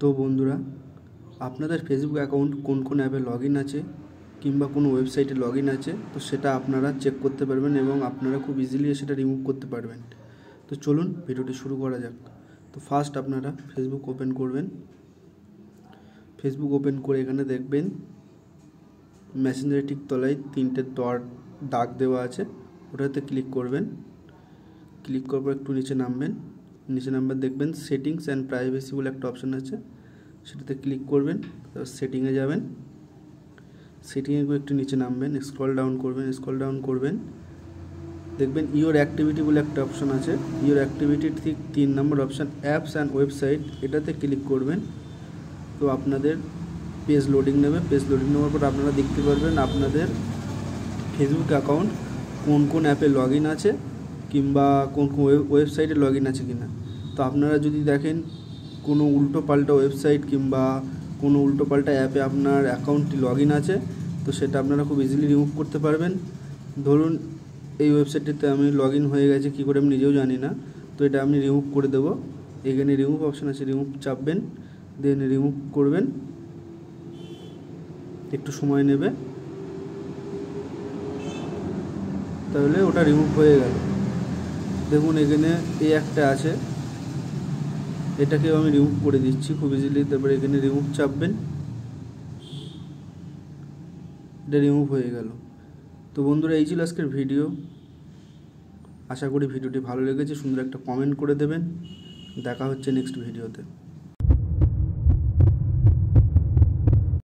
তো বন্ধুরা আপনাদের ফেসবুক অ্যাকাউন্ট কোন কোন অ্যাপে লগ আছে কিংবা কোনো ওয়েবসাইটে লগ আছে তো সেটা আপনারা চেক করতে পারবেন এবং আপনারা খুব ইজিলি সেটা রিমুভ করতে পারবেন তো চলুন ভিডিওটি শুরু করা যাক তো ফার্স্ট আপনারা ফেসবুক ওপেন করবেন ফেসবুক ওপেন করে এখানে দেখবেন মেসেঞ্জারের ঠিক তলায় তিনটে দর দাগ দেওয়া আছে ওটাতে ক্লিক করবেন ক্লিক করার পর একটু নিচে নামবেন নিচে নাম্বার দেখবেন সেটিংস অ্যান্ড প্রাইভেসি বলে একটা অপশান আছে সেটাতে ক্লিক করবেন তারপর সেটিংয়ে যাবেন সেটিংয়ে গিয়ে একটু নিচে নামবেন স্ক্রল ডাউন করবেন স্ক্রল ডাউন করবেন দেখবেন ইওর অ্যাক্টিভিটি বলে একটা অপশান আছে ইওর অ্যাক্টিভিটি ঠিক তিন নম্বর অপশান অ্যাপস অ্যান্ড ওয়েবসাইট এটাতে ক্লিক করবেন তো আপনাদের পেজ লোডিং নেবে পেজ লোডিং নেওয়ার পর আপনারা দেখতে পারবেন আপনাদের ফেসবুক অ্যাকাউন্ট কোন কোন অ্যাপে লগ আছে কিংবা কোন ওয়েবসাইটে লগ ইন আছে কিনা তো আপনারা যদি দেখেন কোনো উল্টো পাল্টা ওয়েবসাইট কিংবা কোনো উল্টো পাল্টা অ্যাপে আপনার অ্যাকাউন্টটি লগ ইন আছে তো সেটা আপনারা খুব ইজিলি রিমুভ করতে পারবেন ধরুন এই ওয়েবসাইটটিতে আমি লগ ইন হয়ে গেছে কী করে আমি নিজেও জানি না তো এটা আমি রিমুভ করে দেবো এখানে রিমুভ অপশান আছে রিমুভ চাপবেন দেন রিমুভ করবেন একটু সময় নেবে তাহলে ওটা রিমুভ হয়ে গেল দেখুন এখানে এই একটা আছে এটাকেও আমি রিমুভ করে দিচ্ছি খুব ইজিলি তারপরে এখানে রিমুভ চাপবেন এটা রিমুভ হয়ে গেল তো বন্ধুরা এই ছিল আজকের ভিডিও আশা করি ভিডিওটি ভালো লেগেছে সুন্দর একটা কমেন্ট করে দেবেন দেখা হচ্ছে নেক্সট ভিডিওতে